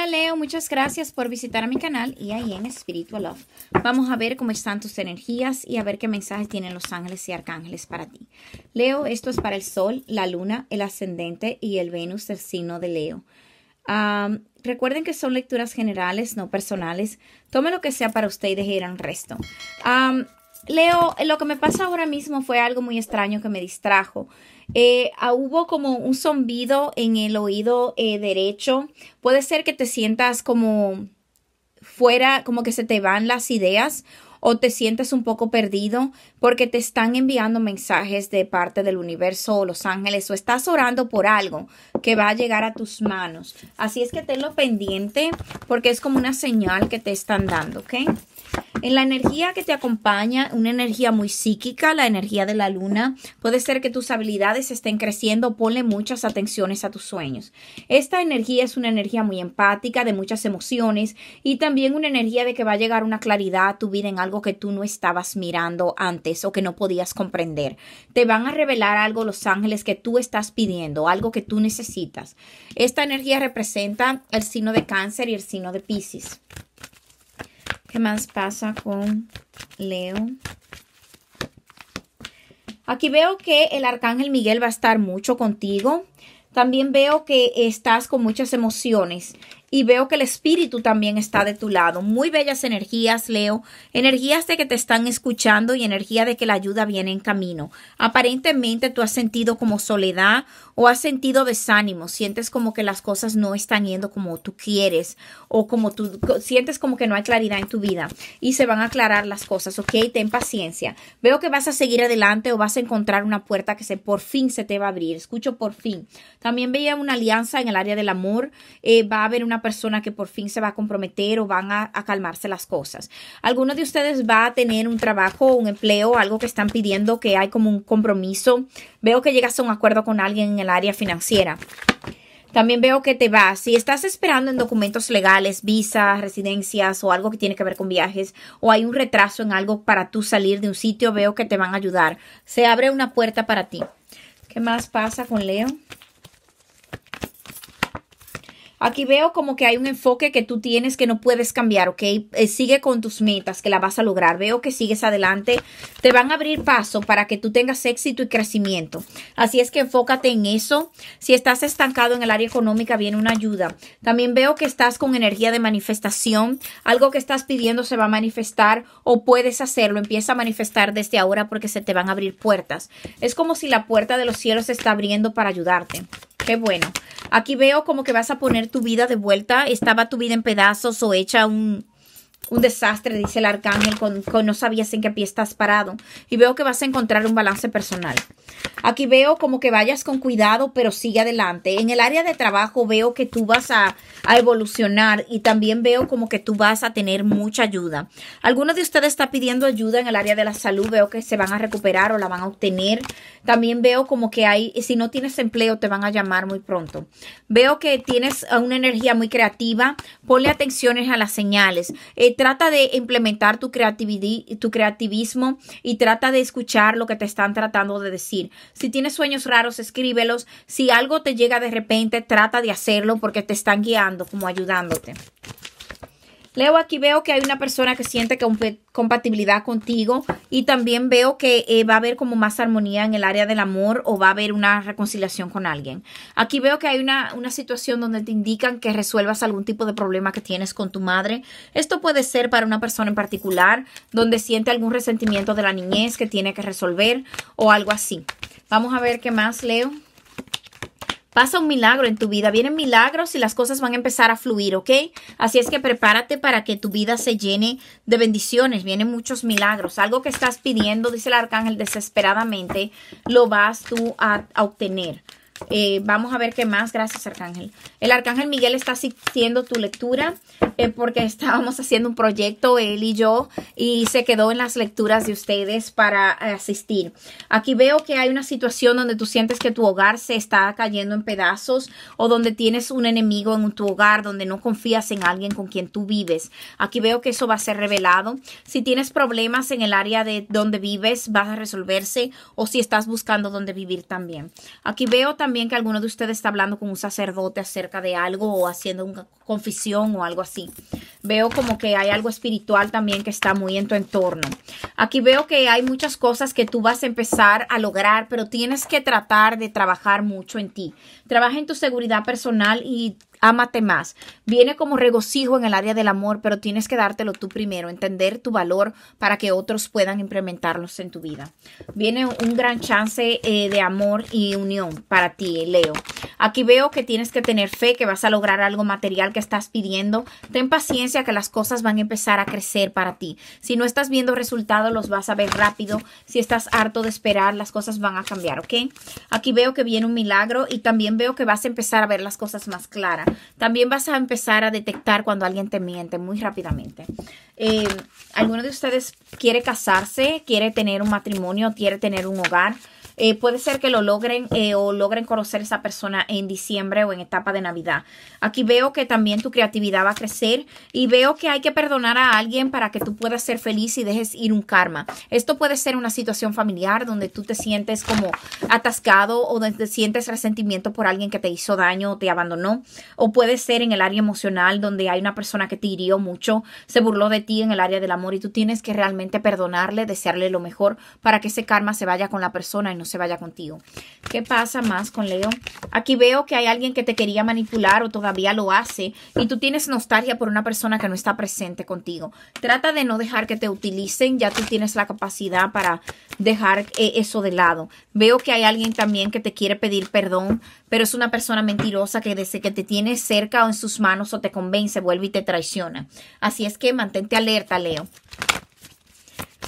Hola Leo, muchas gracias por visitar a mi canal y ahí en Spiritual Love. Vamos a ver cómo están tus energías y a ver qué mensajes tienen los ángeles y arcángeles para ti. Leo, esto es para el Sol, la Luna, el Ascendente y el Venus del signo de Leo. recuerden que son lecturas generales, no personales. Tome lo que sea para usted y deje ir resto. Leo, lo que me pasa ahora mismo fue algo muy extraño que me distrajo. Eh, ah, hubo como un zumbido en el oído eh, derecho. Puede ser que te sientas como fuera, como que se te van las ideas o te sientes un poco perdido porque te están enviando mensajes de parte del universo o los ángeles o estás orando por algo que va a llegar a tus manos. Así es que tenlo pendiente porque es como una señal que te están dando, ¿ok? En la energía que te acompaña, una energía muy psíquica, la energía de la luna, puede ser que tus habilidades estén creciendo, ponle muchas atenciones a tus sueños. Esta energía es una energía muy empática, de muchas emociones y también una energía de que va a llegar una claridad a tu vida en algo que tú no estabas mirando antes o que no podías comprender. Te van a revelar algo los ángeles que tú estás pidiendo, algo que tú necesitas. Esta energía representa el signo de cáncer y el signo de Pisces más pasa con Leo? Aquí veo que el arcángel Miguel va a estar mucho contigo. También veo que estás con muchas emociones y veo que el espíritu también está de tu lado. Muy bellas energías, Leo. Energías de que te están escuchando y energía de que la ayuda viene en camino. Aparentemente tú has sentido como soledad o has sentido desánimo. Sientes como que las cosas no están yendo como tú quieres o como tú sientes como que no hay claridad en tu vida y se van a aclarar las cosas, ¿ok? Ten paciencia. Veo que vas a seguir adelante o vas a encontrar una puerta que se, por fin se te va a abrir. Escucho por fin. También veía una alianza en el área del amor. Eh, va a haber una persona que por fin se va a comprometer o van a, calmarse las cosas. Alguno de ustedes va a tener un trabajo, un empleo, algo que están pidiendo que hay como un compromiso. Veo que llegas a un acuerdo con alguien en el área financiera. También veo que te va. Si estás esperando en documentos legales, visas, residencias o algo que tiene que ver con viajes o hay un retraso en algo para tú salir de un sitio, veo que te van a ayudar. Se abre una puerta para ti. ¿Qué más pasa con Leo? Aquí veo como que hay un enfoque que tú tienes que no puedes cambiar, ¿ok? Eh, sigue con tus metas, que la vas a lograr. Veo que sigues adelante. Te van a abrir paso para que tú tengas éxito y crecimiento. Así es que enfócate en eso. Si estás estancado en el área económica, viene una ayuda. También veo que estás con energía de manifestación. Algo que estás pidiendo se va a manifestar o puedes hacerlo. Empieza a manifestar desde ahora porque se te van a abrir puertas. Es como si la puerta de los cielos se está abriendo para ayudarte. Qué bueno. Aquí veo como que vas a poner tu vida de vuelta. Estaba tu vida en pedazos o hecha un, un desastre, dice el arcángel, con, no sabías en qué pie estás parado. Y veo que vas a encontrar un balance personal. Aquí veo como que vayas con cuidado, pero sigue adelante. En el área de trabajo veo que tú vas a, a evolucionar y también veo como que tú vas a tener mucha ayuda. Algunos de ustedes está pidiendo ayuda en el área de la salud, veo que se van a recuperar o la van a obtener. También veo como que hay, si no tienes empleo, te van a llamar muy pronto. Veo que tienes una energía muy creativa, ponle atenciones a las señales. Eh, trata de implementar tu, creatividad, tu creativismo y trata de escuchar lo que te están tratando de decir. Si tienes sueños raros, escríbelos. Si algo te llega de repente, trata de hacerlo porque te están guiando, como ayudándote. Leo, aquí veo que hay una persona que siente compatibilidad contigo y también veo que eh, va a haber como más armonía en el área del amor o va a haber una reconciliación con alguien. Aquí veo que hay una, una situación donde te indican que resuelvas algún tipo de problema que tienes con tu madre. Esto puede ser para una persona en particular donde siente algún resentimiento de la niñez que tiene que resolver o algo así. Vamos a ver qué más, Leo a un milagro en tu vida, vienen milagros y las cosas van a empezar a fluir, ¿ok? Así es que prepárate para que tu vida se llene de bendiciones, vienen muchos milagros. Algo que estás pidiendo, dice el arcángel, desesperadamente, lo vas tú a, a obtener. Eh, vamos a ver qué más. Gracias, Arcángel. El Arcángel Miguel está haciendo tu lectura eh, porque estábamos haciendo un proyecto, él y yo, y se quedó en las lecturas de ustedes para eh, asistir. Aquí veo que hay una situación donde tú sientes que tu hogar se está cayendo en pedazos o donde tienes un enemigo en tu hogar, donde no confías en alguien con quien tú vives. Aquí veo que eso va a ser revelado. Si tienes problemas en el área de donde vives, vas a resolverse o si estás buscando donde vivir también. Aquí veo también que alguno de ustedes está hablando con un sacerdote acerca de algo o haciendo una confesión o algo así. Veo como que hay algo espiritual también que está muy en tu entorno. Aquí veo que hay muchas cosas que tú vas a empezar a lograr, pero tienes que tratar de trabajar mucho en ti. Trabaja en tu seguridad personal y Ámate más. Viene como regocijo en el área del amor, pero tienes que dártelo tú primero, entender tu valor para que otros puedan implementarlos en tu vida. Viene un gran chance eh, de amor y unión para ti, Leo. Aquí veo que tienes que tener fe, que vas a lograr algo material que estás pidiendo. Ten paciencia que las cosas van a empezar a crecer para ti. Si no estás viendo resultados, los vas a ver rápido. Si estás harto de esperar, las cosas van a cambiar, ¿ok? Aquí veo que viene un milagro y también veo que vas a empezar a ver las cosas más claras. También vas a empezar a detectar cuando alguien te miente muy rápidamente. Eh, ¿Alguno de ustedes quiere casarse? ¿Quiere tener un matrimonio? ¿Quiere tener un hogar? Eh, puede ser que lo logren eh, o logren conocer esa persona en diciembre o en etapa de Navidad. Aquí veo que también tu creatividad va a crecer y veo que hay que perdonar a alguien para que tú puedas ser feliz y dejes ir un karma. Esto puede ser una situación familiar donde tú te sientes como atascado o sientes resentimiento por alguien que te hizo daño o te abandonó. O puede ser en el área emocional donde hay una persona que te hirió mucho, se burló de ti en el área del amor y tú tienes que realmente perdonarle, desearle lo mejor para que ese karma se vaya con la persona y no se vaya contigo. ¿Qué pasa más con Leo? Aquí veo que hay alguien que te quería manipular o todavía lo hace y tú tienes nostalgia por una persona que no está presente contigo. Trata de no dejar que te utilicen, ya tú tienes la capacidad para dejar eh, eso de lado. Veo que hay alguien también que te quiere pedir perdón, pero es una persona mentirosa que desde que te tiene cerca o en sus manos o te convence, vuelve y te traiciona. Así es que mantente alerta, Leo.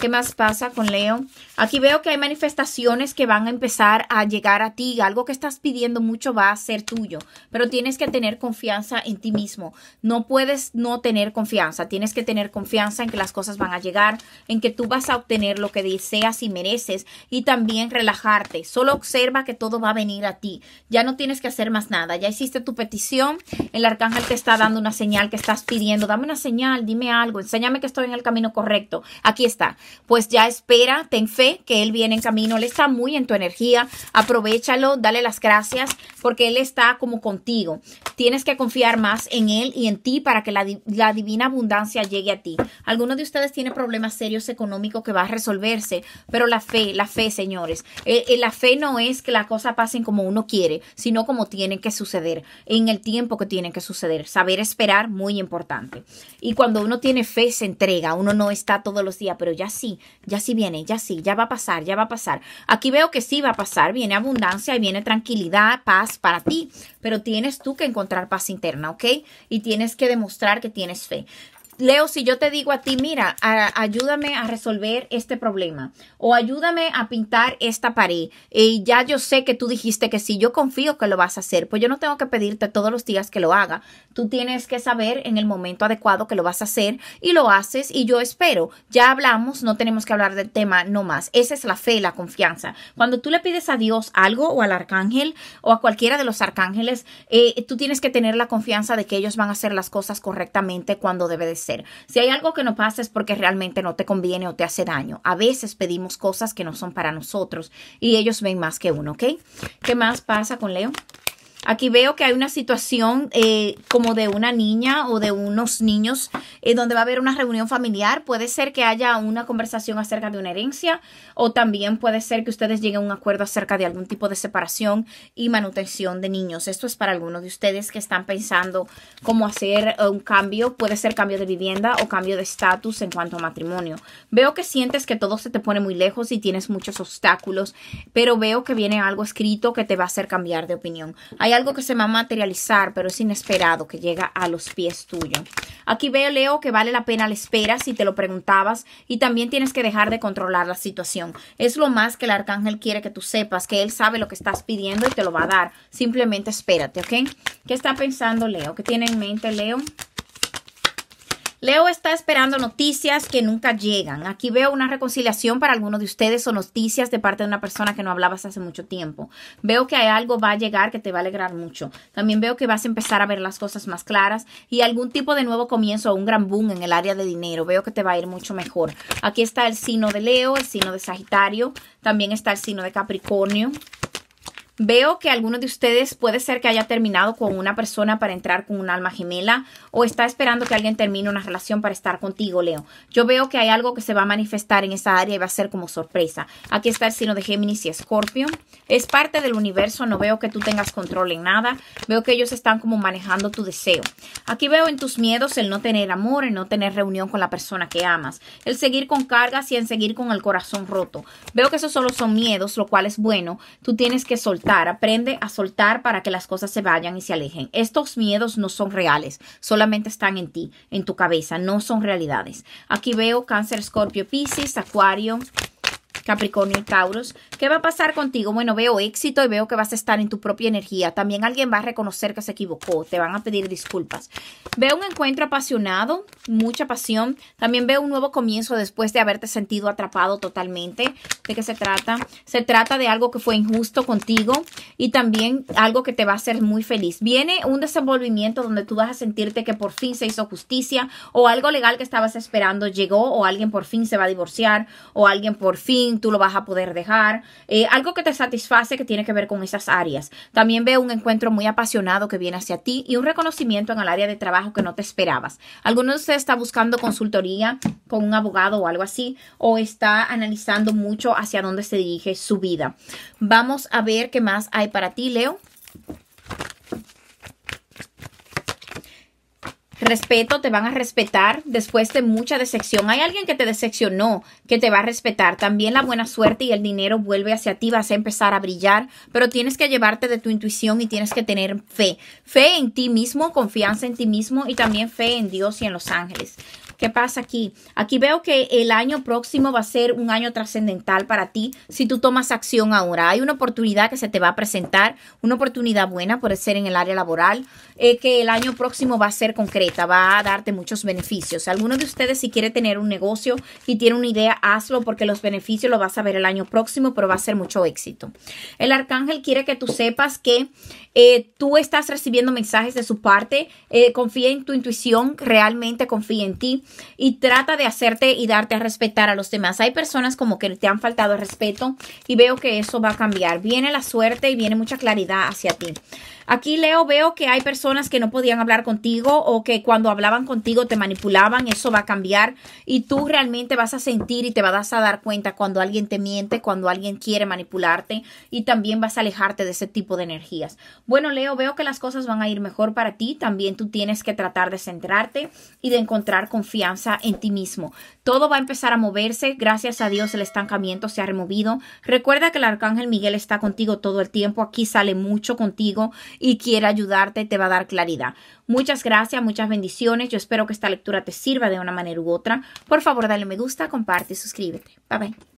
¿Qué más pasa con Leo? Aquí veo que hay manifestaciones que van a empezar a llegar a ti. Algo que estás pidiendo mucho va a ser tuyo, pero tienes que tener confianza en ti mismo. No puedes no tener confianza. Tienes que tener confianza en que las cosas van a llegar, en que tú vas a obtener lo que deseas y mereces y también relajarte. Solo observa que todo va a venir a ti. Ya no tienes que hacer más nada. Ya hiciste tu petición. El arcángel te está dando una señal que estás pidiendo. Dame una señal, dime algo, enséñame que estoy en el camino correcto. Aquí está pues ya espera, ten fe que Él viene en camino, Él está muy en tu energía, aprovechalo, dale las gracias porque Él está como contigo. Tienes que confiar más en Él y en ti para que la, divina abundancia llegue a ti. Algunos de ustedes tienen problemas serios económicos que va a resolverse, pero la fe, la fe, señores, eh, eh, la fe no es que las cosas pasen como uno quiere, sino como tienen que suceder, en el tiempo que tienen que suceder. Saber esperar, muy importante. Y cuando uno tiene fe, se entrega, uno no está todos los días, pero ya sí, ya sí viene, ya sí, ya va a pasar, ya va a pasar. Aquí veo que sí va a pasar, viene abundancia y viene tranquilidad, paz para ti, pero tienes tú que encontrar paz interna, ¿ok? Y tienes que demostrar que tienes fe. Leo, si yo te digo a ti, mira, ayúdame a resolver este problema o ayúdame a pintar esta pared, y ya yo sé que tú dijiste que sí, yo confío que lo vas a hacer, pues yo no tengo que pedirte todos los días que lo haga. Tú tienes que saber en el momento adecuado que lo vas a hacer y lo haces y yo espero. Ya hablamos, no tenemos que hablar del tema no más. Esa es la fe, la confianza. Cuando tú le pides a Dios algo o al arcángel o a cualquiera de los arcángeles, eh, tú tienes que tener la confianza de que ellos van a hacer las cosas correctamente cuando debe de ser. Si hay algo que no pasa es porque realmente no te conviene o te hace daño. A veces pedimos cosas que no son para nosotros y ellos ven más que uno, ¿ok? ¿Qué más pasa con Leo? Aquí veo que hay una situación eh, como de una niña o de unos niños en eh, donde va a haber una reunión familiar. Puede ser que haya una conversación acerca de una herencia o también puede ser que ustedes lleguen a un acuerdo acerca de algún tipo de separación y manutención de niños. Esto es para algunos de ustedes que están pensando cómo hacer eh, un cambio. Puede ser cambio de vivienda o cambio de estatus en cuanto a matrimonio. Veo que sientes que todo se te pone muy lejos y tienes muchos obstáculos, pero veo que viene algo escrito que te va a hacer cambiar de opinión algo que se va a materializar, pero es inesperado, que llega a los pies tuyos. Aquí veo, Leo, que vale la pena la espera si te lo preguntabas y también tienes que dejar de controlar la situación. Es lo más que el arcángel quiere que tú sepas, que él sabe lo que estás pidiendo y te lo va a dar. Simplemente espérate, ¿ok? ¿Qué está pensando Leo? ¿Qué tiene en mente Leo? Leo está esperando noticias que nunca llegan. Aquí veo una reconciliación para algunos de ustedes o noticias de parte de una persona que no hablabas hace mucho tiempo. Veo que hay algo va a llegar que te va a alegrar mucho. También veo que vas a empezar a ver las cosas más claras y algún tipo de nuevo comienzo o un gran boom en el área de dinero. Veo que te va a ir mucho mejor. Aquí está el signo de Leo, el signo de Sagitario, también está el signo de Capricornio. Veo que alguno de ustedes puede ser que haya terminado con una persona para entrar con un alma gemela o está esperando que alguien termine una relación para estar contigo, Leo. Yo veo que hay algo que se va a manifestar en esa área y va a ser como sorpresa. Aquí está el signo de Géminis y Escorpio. Es parte del universo, no veo que tú tengas control en nada. Veo que ellos están como manejando tu deseo. Aquí veo en tus miedos el no tener amor, el no tener reunión con la persona que amas, el seguir con cargas y el seguir con el corazón roto. Veo que esos solo son miedos, lo cual es bueno. Tú tienes que soltar aprende a soltar para que las cosas se vayan y se alejen. Estos miedos no son reales, solamente están en ti, en tu cabeza, no son realidades. Aquí veo cáncer, escorpio, piscis, acuario, Capricornio y Taurus, ¿Qué va a pasar contigo? Bueno, veo éxito y veo que vas a estar en tu propia energía. También alguien va a reconocer que se equivocó. Te van a pedir disculpas. Veo un encuentro apasionado, mucha pasión. También veo un nuevo comienzo después de haberte sentido atrapado totalmente. ¿De qué se trata? Se trata de algo que fue injusto contigo y también algo que te va a hacer muy feliz. Viene un desenvolvimiento donde tú vas a sentirte que por fin se hizo justicia o algo legal que estabas esperando llegó o alguien por fin se va a divorciar o alguien por fin tú lo vas a poder dejar. Eh, algo que te satisface que tiene que ver con esas áreas. También veo un encuentro muy apasionado que viene hacia ti y un reconocimiento en el área de trabajo que no te esperabas. Alguno de ustedes está buscando consultoría con un abogado o algo así o está analizando mucho hacia dónde se dirige su vida. Vamos a ver qué más hay para ti, Leo. respeto, te van a respetar después de mucha decepción. Hay alguien que te decepcionó, que te va a respetar. También la buena suerte y el dinero vuelve hacia ti, vas a empezar a brillar, pero tienes que llevarte de tu intuición y tienes que tener fe. Fe en ti mismo, confianza en ti mismo y también fe en Dios y en los ángeles. ¿Qué pasa aquí? Aquí veo que el año próximo va a ser un año trascendental para ti si tú tomas acción ahora. Hay una oportunidad que se te va a presentar, una oportunidad buena por ser en el área laboral, eh, que el año próximo va a ser concreta, va a darte muchos beneficios. Algunos de ustedes si quiere tener un negocio y tiene una idea, hazlo porque los beneficios los vas a ver el año próximo, pero va a ser mucho éxito. El arcángel quiere que tú sepas que eh, tú estás recibiendo mensajes de su parte. Eh, confía en tu intuición, realmente confía en ti y trata de hacerte y darte a respetar a los demás. Hay personas como que te han faltado respeto y veo que eso va a cambiar. Viene la suerte y viene mucha claridad hacia ti. Aquí, Leo, veo que hay personas que no podían hablar contigo o que cuando hablaban contigo te manipulaban. Eso va a cambiar y tú realmente vas a sentir y te vas a dar cuenta cuando alguien te miente, cuando alguien quiere manipularte y también vas a alejarte de ese tipo de energías. Bueno, Leo, veo que las cosas van a ir mejor para ti. También tú tienes que tratar de centrarte y de encontrar confianza en ti mismo. Todo va a empezar a moverse. Gracias a Dios el estancamiento se ha removido. Recuerda que el arcángel Miguel está contigo todo el tiempo. Aquí sale mucho contigo y quiere ayudarte, te va a dar claridad. Muchas gracias, muchas bendiciones. Yo espero que esta lectura te sirva de una manera u otra. Por favor, dale me gusta, comparte y suscríbete. Bye bye.